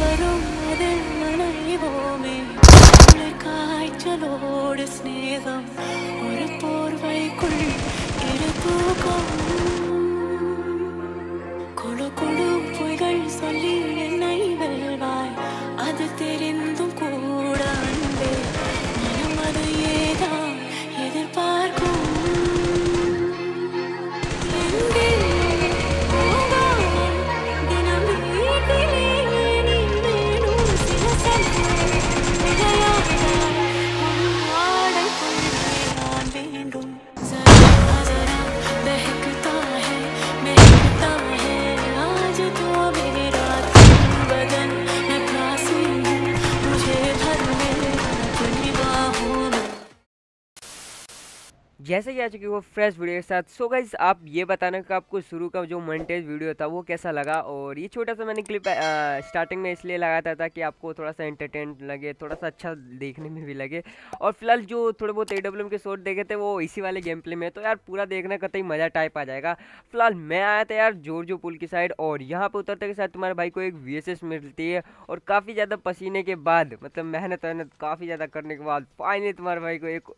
வரும் அதில் நனைவோமே காய்ச்சலோடு ஸ்நேகம் ஒரு போர்வைக்குள் இரு தூக்கம் கொழு கொழு பொய்கள் சொல்லி जैसे ही आ चुकी हो फ्रेश वीडियो के साथ सो गाइज आप ये बताना कि आपको शुरू का जो मंटेज वीडियो था वो कैसा लगा और ये छोटा सा मैंने क्लिप स्टार्टिंग में इसलिए लगाया था कि आपको थोड़ा सा एंटरटेन लगे थोड़ा सा अच्छा देखने में भी लगे और फिलहाल जो थोड़े बहुत ए डब्ल्यू के शॉर्ट देखे थे वो इसी वाले गेम प्ले में तो यार पूरा देखना कतई मज़ा टाइप आ जाएगा फिलहाल मैं आया था यार जोर जो पुल की साइड और यहाँ पर उतरते के साथ तुम्हारे भाई को एक वी मिलती है और काफ़ी ज़्यादा पसीने के बाद मतलब मेहनत वेहनत काफ़ी ज़्यादा करने के बाद फाइनली तुम्हारे भाई को एक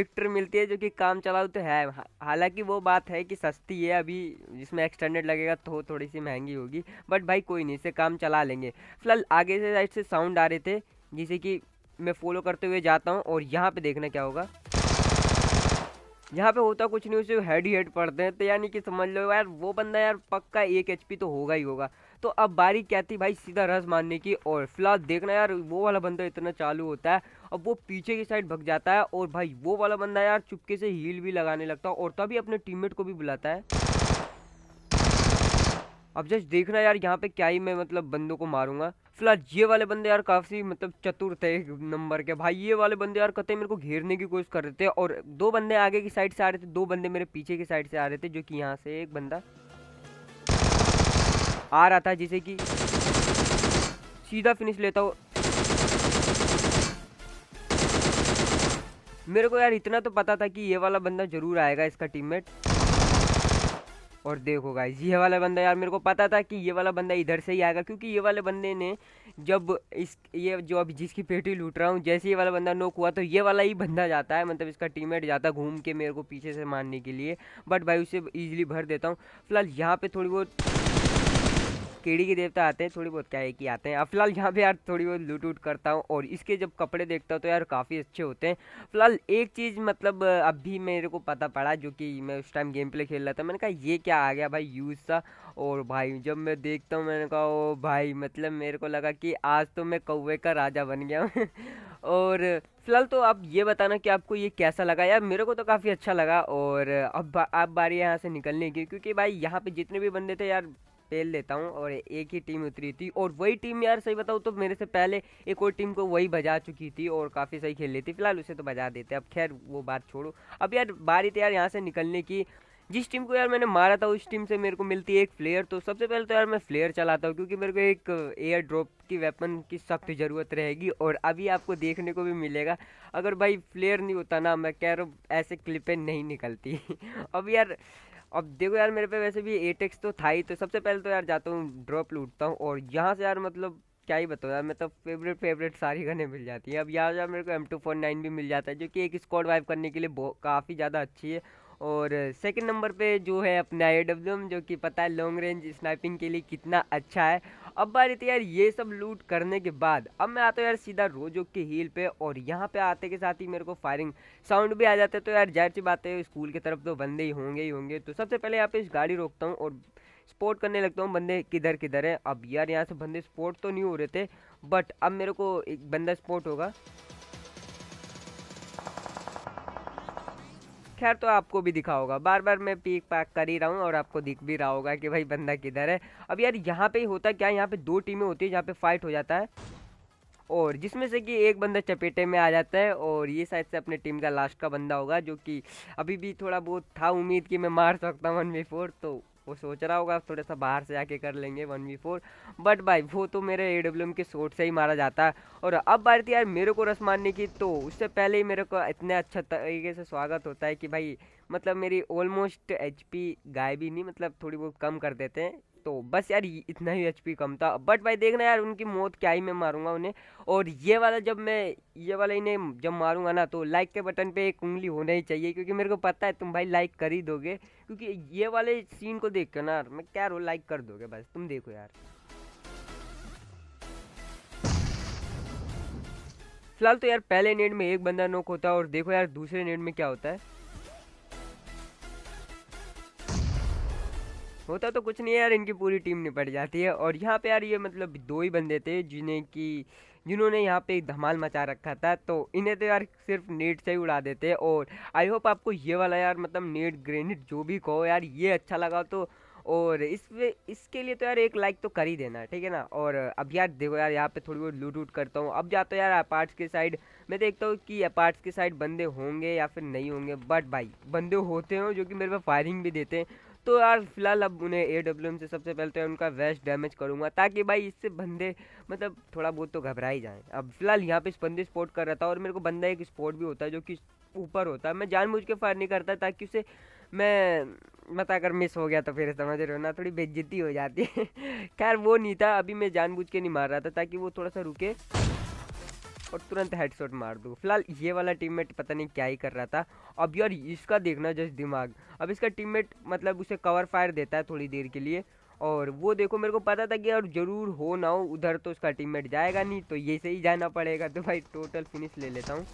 विक्टर मिलती है जो कि काम काम चलाऊ तो है हालांकि वो बात है कि सस्ती है अभी जिसमें एक्सटेंडेड लगेगा तो थोड़ी सी महंगी होगी बट भाई कोई नहीं इसे काम चला लेंगे फिलहाल आगे से साइड से साउंड आ रहे थे जिसे कि मैं फॉलो करते हुए जाता हूँ और यहाँ पर देखना क्या होगा यहाँ पे होता कुछ नहीं उसे हेड ही हेड पड़ते हैं तो यानी कि समझ लो यार वो बंदा यार पक्का एक एच तो होगा ही होगा तो अब बारी क्या थी भाई सीधा रस मारने की और फिलहाल देखना यार वो वाला बंदा इतना चालू होता है अब वो पीछे की साइड भग जाता है और भाई वो वाला बंदा यार चुपके से हील भी लगाने लगता है और तभी अपने टीममेट को भी बुलाता है अब जस्ट देखना यार यहाँ पे क्या ही मैं मतलब बंदों को मारूंगा फिलहाल ये वाले बंदे यार काफ़ी मतलब चतुर थे एक नंबर के भाई ये वाले बंदे यार कतई मेरे को घेरने की कोशिश कर रहे थे और दो बंदे आगे की साइड से आ रहे थे दो बंदे मेरे पीछे की साइड से आ रहे थे जो कि यहाँ से एक बंदा आ रहा था जिसे कि सीधा फिनिश लेता हूँ मेरे को यार इतना तो पता था कि ये वाला बंदा जरूर आएगा इसका टीममेट और देखो गाइज ये वाला बंदा यार मेरे को पता था कि ये वाला बंदा इधर से ही आएगा क्योंकि ये वाले बंदे ने जब इस ये जो अभी जिसकी पेटी लूट रहा हूँ जैसे ये वाला बंदा नोक हुआ तो ये वाला ही बंदा जाता है मतलब इसका टीममेट जाता घूम के मेरे को पीछे से मारने के लिए बट भाई उसे ईजिली भर देता हूँ फिलहाल यहाँ पर थोड़ी बहुत कीड़ी के देवता आते हैं थोड़ी बहुत क्या है कि आते हैं अब फिलहाल यहाँ पे यार थोड़ी बहुत लूट उट करता हूँ और इसके जब कपड़े देखता हूँ तो यार काफ़ी अच्छे होते हैं फिलहाल एक चीज़ मतलब अभी मेरे को पता पड़ा जो कि मैं उस टाइम गेम प्ले खेल रहा था मैंने कहा ये क्या आ गया भाई यूज़ सा और भाई जब मैं देखता हूँ मैंने कहा ओ भाई मतलब मेरे को लगा कि आज तो मैं कौवे का राजा बन गया हूँ और फिलहाल तो आप ये बताना कि आपको ये कैसा लगा यार मेरे को तो काफ़ी अच्छा लगा और अब अब बारी यहाँ से निकलने की क्योंकि भाई यहाँ पे जितने भी बंदे थे यार पहल लेता हूँ और एक ही टीम उतरी थी और वही टीम यार सही बताऊँ तो मेरे से पहले एक और टीम को वही बजा चुकी थी और काफ़ी सही खेल रही थी फिलहाल उसे तो बजा देते अब खैर वो बात छोड़ो अब यार बारी थी तो यार यहाँ से निकलने की जिस टीम को यार मैंने मारा था उस टीम से मेरे को मिलती है एक फ्लेयर तो सबसे पहले तो यार मैं फ्लेयर चलाता हूँ क्योंकि मेरे को एक एयर ड्रॉप की वेपन की सख्त ज़रूरत रहेगी और अभी आपको देखने को भी मिलेगा अगर भाई फ्लेयर नहीं होता ना मैं कह रहा हूँ ऐसे क्लिपें नहीं निकलती अब यार अब देखो यार मेरे पे वैसे भी एटेक्स तो था ही तो सबसे पहले तो यार जाता हूँ ड्रॉप लूटता हूँ और यहाँ से यार मतलब क्या ही बताऊँ यार मतलब फेवरेट फेवरेट सारी गने मिल जाती है अब यहाँ यार मेरे को एम टू फोर नाइन भी मिल जाता है जो कि एक स्कॉड वाइप करने के लिए काफ़ी ज़्यादा अच्छी है और सेकंड नंबर पे जो है अपना ए डब्ल्यू एम जो कि पता है लॉन्ग रेंज स्नाइपिंग के लिए कितना अच्छा है अब बार यार ये सब लूट करने के बाद अब मैं आता हूँ यार सीधा रोजो के हील पे और यहाँ पे आते के साथ ही मेरे को फायरिंग साउंड भी आ जाता है तो यार जाहिर सी बात है स्कूल की तरफ तो बंदे ही होंगे ही होंगे तो सबसे पहले यहाँ पे गाड़ी रोकता हूँ और स्पोर्ट करने लगता हूँ बंदे किधर किधर हैं अब यार यहाँ से बंदे स्पोर्ट तो नहीं हो रहे थे बट अब मेरे को एक बंदा स्पोर्ट होगा खैर तो आपको भी दिखा होगा बार बार मैं पीक पैक कर ही रहा हूँ और आपको दिख भी रहा होगा कि भाई बंदा किधर है अब यार यहाँ पे ही होता क्या यहाँ पे दो टीमें होती है जहाँ पे फाइट हो जाता है और जिसमें से कि एक बंदा चपेटे में आ जाता है और ये शायद से अपने टीम का लास्ट का बंदा होगा जो कि अभी भी थोड़ा बहुत था उम्मीद कि मैं मार सकता हूँ वन वे फोर तो वो सोच रहा होगा थोड़ा सा बाहर से आके कर लेंगे वन वी फोर बट भाई वो तो मेरे ए डब्ल्यू एम के शोट से ही मारा जाता है और अब बारी यार मेरे को रस मारने की तो उससे पहले ही मेरे को इतने अच्छा तरीके से स्वागत होता है कि भाई मतलब मेरी ऑलमोस्ट एच पी गाय भी नहीं मतलब थोड़ी बहुत कम कर देते हैं तो बस यार इतना ही एचपी कम था बट भाई देखना यार उनकी मौत क्या ही मैं मारूंगा उन्हें और ये वाला जब मैं ये वाला इन्हें जब मारूंगा ना तो लाइक के बटन पे एक उंगली होना ही चाहिए क्योंकि मेरे को पता है तुम भाई लाइक कर ही दोगे क्योंकि ये वाले सीन को देख कर ना यार मैं क्या रो लाइक कर दोगे बस तुम देखो यार फिलहाल तो यार पहले नेट में एक बंदा नोक होता है और देखो यार दूसरे नेट में क्या होता है होता तो कुछ नहीं है यार इनकी पूरी टीम निपट जाती है और यहाँ पे यार ये मतलब दो ही बंदे थे जिन्हें कि जिन्होंने यहाँ पे धमाल मचा रखा था तो इन्हें तो यार सिर्फ नेट से ही उड़ा देते और आई होप आपको ये वाला यार मतलब नेट ग्रेनेड जो भी कहो यार ये अच्छा लगा तो और इस इसके लिए तो यार एक लाइक तो कर ही देना ठीक है ना और अब यार देखो यार यहाँ पे थोड़ी बहुत लूट उट करता हूँ अब जाता तो यार अपार्ट्स के साइड मैं देखता हूँ कि अपार्ट्स के साइड बंदे होंगे या फिर नहीं होंगे बट भाई बंदे होते हो जो कि मेरे पे फायरिंग भी देते हैं तो यार फिलहाल अब उन्हें ए डब्ल्यू एम से सबसे पहले तो उनका वेस्ट डैमेज करूँगा ताकि भाई इससे बंदे मतलब थोड़ा बहुत तो घबरा ही जाएँ अब फिलहाल यहाँ पे बंदे स्पोर्ट कर रहा था और मेरे को बंदा एक स्पोर्ट भी होता है जो कि ऊपर होता है मैं जानबूझ के फायर नहीं करता ताकि उसे मैं मत मतलब अगर मिस हो गया तो फिर समझ रहे हो ना थोड़ी बेज्जती हो जाती है खैर वो नहीं था अभी मैं जानबूझ के नहीं मार रहा था ताकि वो थोड़ा सा रुके और तुरंत हेडशॉट मार दूँ फिलहाल ये वाला टीममेट पता नहीं क्या ही कर रहा था अब यार इसका देखना जस्ट दिमाग अब इसका टीममेट मतलब उसे कवर फायर देता है थोड़ी देर के लिए और वो देखो मेरे को पता था कि यार ज़रूर हो ना हो उधर तो उसका टीममेट जाएगा नहीं तो ये से ही जाना पड़ेगा तो भाई टोटल फिनिश ले लेता हूँ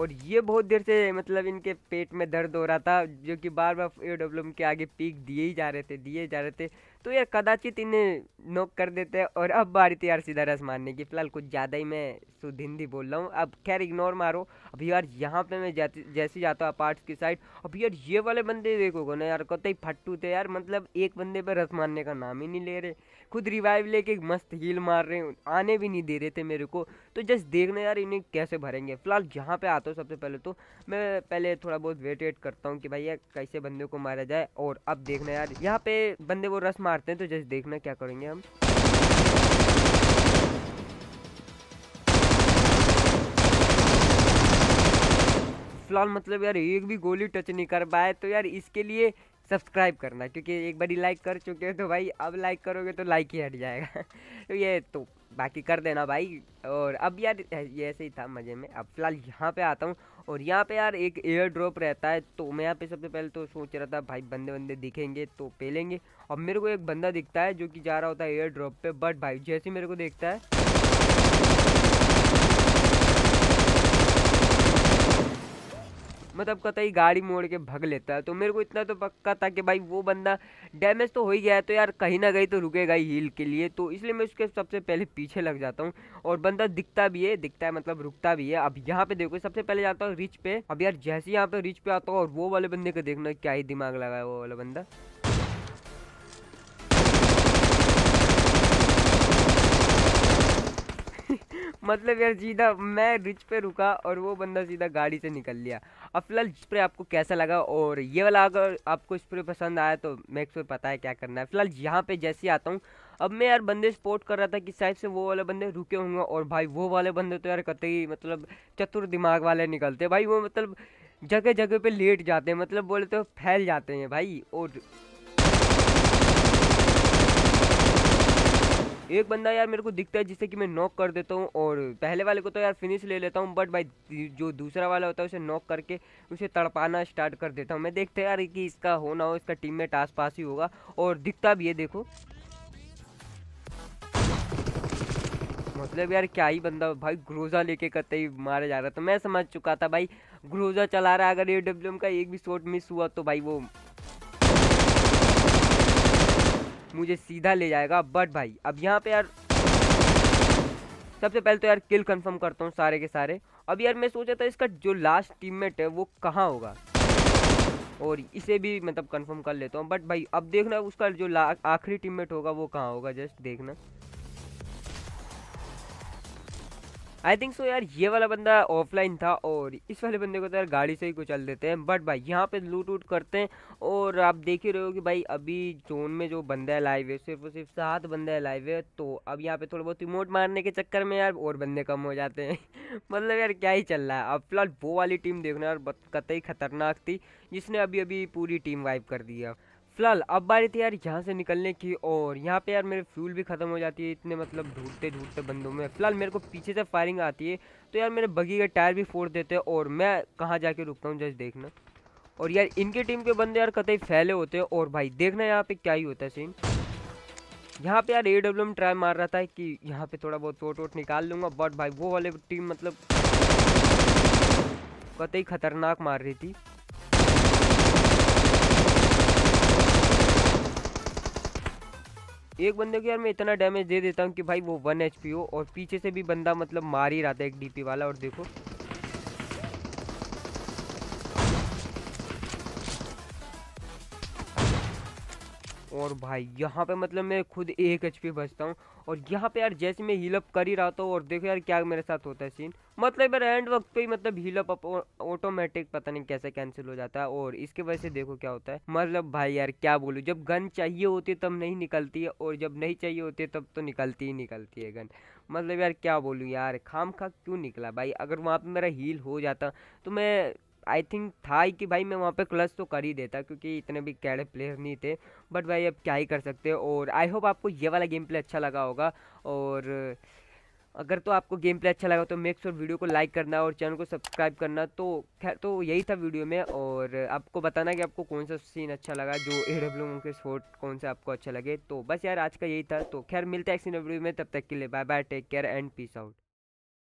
और ये बहुत देर से मतलब इनके पेट में दर्द हो रहा था जो कि बार बार ए डब्ल्यू के आगे पीक दिए ही जा रहे थे दिए जा रहे थे तो यार कदाचित इन्हें नोक कर देते हैं और अब बारी थी तो यार सीधा रस मारने की फिलहाल कुछ ज़्यादा ही मैं शुद्ध हिंदी बोल रहा हूँ अब खैर इग्नोर मारो अभी यार यहाँ पे मैं जाती जैसे जाता हूँ पार्ट्स की साइड अभी यार ये वाले बंदे देखोगे ना यार ही फट्टू थे यार मतलब एक बंदे पर रस मारने का नाम ही नहीं ले रहे खुद रिवाइव लेके मस्त हील मार रहे हैं आने भी नहीं दे रहे थे मेरे को तो जस्ट देखना यार इन्हें कैसे भरेंगे फिलहाल यहाँ पर आता हूँ सबसे पहले तो मैं पहले थोड़ा बहुत वेट वेट करता हूँ कि भाई यार कैसे बंदे को मारा जाए और अब देखना यार यहाँ पे बंदे वो रस मारते हैं तो जस्ट देखना क्या करेंगे हम फिलहाल मतलब यार एक भी गोली टच नहीं कर पाए तो यार इसके लिए सब्सक्राइब करना क्योंकि एक बड़ी लाइक कर चुके हो तो भाई अब लाइक करोगे तो लाइक ही हट जाएगा तो ये तो बाकी कर देना भाई और अब यार ये ऐसे ही था मज़े में अब फिलहाल यहाँ पे आता हूँ और यहाँ पे यार एक एयर ड्रॉप रहता है तो मैं यहाँ पे सबसे पहले तो सोच रहा था भाई बंदे बंदे दिखेंगे तो पेलेंगे अब मेरे को एक बंदा दिखता है जो कि जा रहा होता है एयर ड्रॉप पर बट भाई जैसे मेरे को देखता है मतलब कतई गाड़ी मोड़ के भग लेता है तो मेरे को इतना तो पक्का था कि भाई वो बंदा डैमेज तो हो ही गया है तो यार कहीं ना कहीं तो रुकेगा ही हील के लिए तो इसलिए मैं उसके सबसे पहले पीछे लग जाता हूँ और बंदा दिखता भी है दिखता है मतलब रुकता भी है अब यहाँ पे देखो सबसे पहले जाता हूँ रिच पे अब यार जैसे यहाँ पे रिच पे आता हूँ और वो वाले बंदे को देखना क्या ही दिमाग लगा है वो वाला बंदा मतलब यार सीधा मैं रिच पे रुका और वो बंदा सीधा गाड़ी से निकल लिया अब फिलहाल स्प्रे आपको कैसा लगा और ये वाला अगर आपको स्प्रे पसंद आया तो मैक्स पर पता है क्या करना है फिलहाल यहाँ पे जैसे ही आता हूँ अब मैं यार बंदे सपोर्ट कर रहा था कि शायद से वो वाले बंदे रुके होंगे और भाई वो वाले बंदे तो यार कतई मतलब चतुर दिमाग वाले निकलते भाई वो मतलब जगह जगह पे लेट जाते हैं मतलब बोले तो फैल जाते हैं भाई और एक बंदा यार मेरे को दिखता है जिससे कि मैं नॉक कर देता हूँ और पहले वाले को तो यार फिनिश ले लेता हूँ बट भाई जो दूसरा वाला होता है उसे नॉक करके उसे तड़पाना स्टार्ट कर देता हूँ मैं देखता यार कि इसका होना हो इसका टीम में आस पास ही होगा और दिखता भी है देखो मतलब यार क्या ही बंदा भाई ग्रोजा लेके करते ही मारा जा रहा था मैं समझ चुका था भाई ग्रोजा चला रहा है अगर ए का एक भी शॉट मिस हुआ तो भाई वो मुझे सीधा ले जाएगा बट भाई अब यहाँ पे यार सबसे पहले तो यार किल कंफर्म करता हूँ सारे के सारे अब यार मैं सोचा था इसका जो लास्ट टीममेट है वो कहाँ होगा और इसे भी मतलब कंफर्म कर लेता हूँ बट भाई अब देखना उसका जो आखिरी टीममेट होगा वो कहाँ होगा जस्ट देखना आई थिंक सो यार ये वाला बंदा ऑफलाइन था और इस वाले बंदे को तो यार गाड़ी से ही कुचल देते हैं बट भाई यहाँ पे लूट उट करते हैं और आप देख ही रहे हो कि भाई अभी जोन में जो बंदा है लाइव है सिर्फ और सिर्फ सात बंदे है लाइव है तो अब यहाँ पे थोड़ा बहुत रिमोट मारने के चक्कर में यार और बंदे कम हो जाते हैं मतलब यार क्या ही चल रहा है अब फिलहाल वो वाली टीम देखना यार कतई खतरनाक थी जिसने अभी अभी पूरी टीम वाइप कर दी है फिलहाल अब बारी थी यार यहाँ से निकलने की और यहाँ पे यार मेरे फ्यूल भी ख़त्म हो जाती है इतने मतलब ढूंढते ढूंढते बंदों में फिलहाल मेरे को पीछे से फायरिंग आती है तो यार मेरे बगी के टायर भी फोड़ देते हैं और मैं कहाँ जाके रुकता हूँ जस्ट देखना और यार इनके टीम के बंदे यार कतई फैले होते हैं और भाई देखना यहाँ पे क्या ही होता है सीन यहाँ पे यार ए डब्ल्यू एम ट्राई मार रहा था कि यहाँ पे थोड़ा बहुत टोट वोट निकाल लूँगा बट भाई वो वाले टीम मतलब कतई खतरनाक मार रही थी एक बंदे को यार मैं इतना डैमेज दे देता हूँ कि भाई वो वन एच हो और पीछे से भी बंदा मतलब मार ही रहा था एक डी वाला और देखो और भाई यहाँ पे मतलब मैं खुद एक एच पी बचता हूँ और यहाँ पे यार जैसे मैं हीलअप कर ही रहा था और देखो यार क्या मेरे साथ होता है सीन मतलब यार एंड वक्त पे ही मतलब हीलअप ऑटोमेटिक पता नहीं कैसे कैंसिल हो जाता है और इसके वजह से देखो क्या होता है मतलब भाई यार क्या बोलूँ जब गन चाहिए होती तब नहीं निकलती है और जब नहीं चाहिए होती तब तो निकलती ही निकलती है गन मतलब यार क्या बोलूँ यार खाम खा क्यों निकला भाई अगर वहाँ पर मेरा हील हो जाता तो मैं आई थिंक था ही कि भाई मैं वहाँ पे क्लच तो कर ही देता क्योंकि इतने भी कैडे प्लेयर नहीं थे बट भाई अब क्या ही कर सकते और आई होप आपको ये वाला गेम प्ले अच्छा लगा होगा और अगर तो आपको गेम प्ले अच्छा लगा तो मेक श्योर वीडियो को लाइक करना और चैनल को सब्सक्राइब करना तो खैर तो यही था वीडियो में और आपको बताना कि आपको कौन सा सीन अच्छा लगा जो ए डब्ल्यू के स्पोर्ट कौन सा आपको अच्छा लगे तो बस यार आज का यही था तो खैर मिलता है एक सीन वीडियो में तब तक के लिए bye bye take care and peace out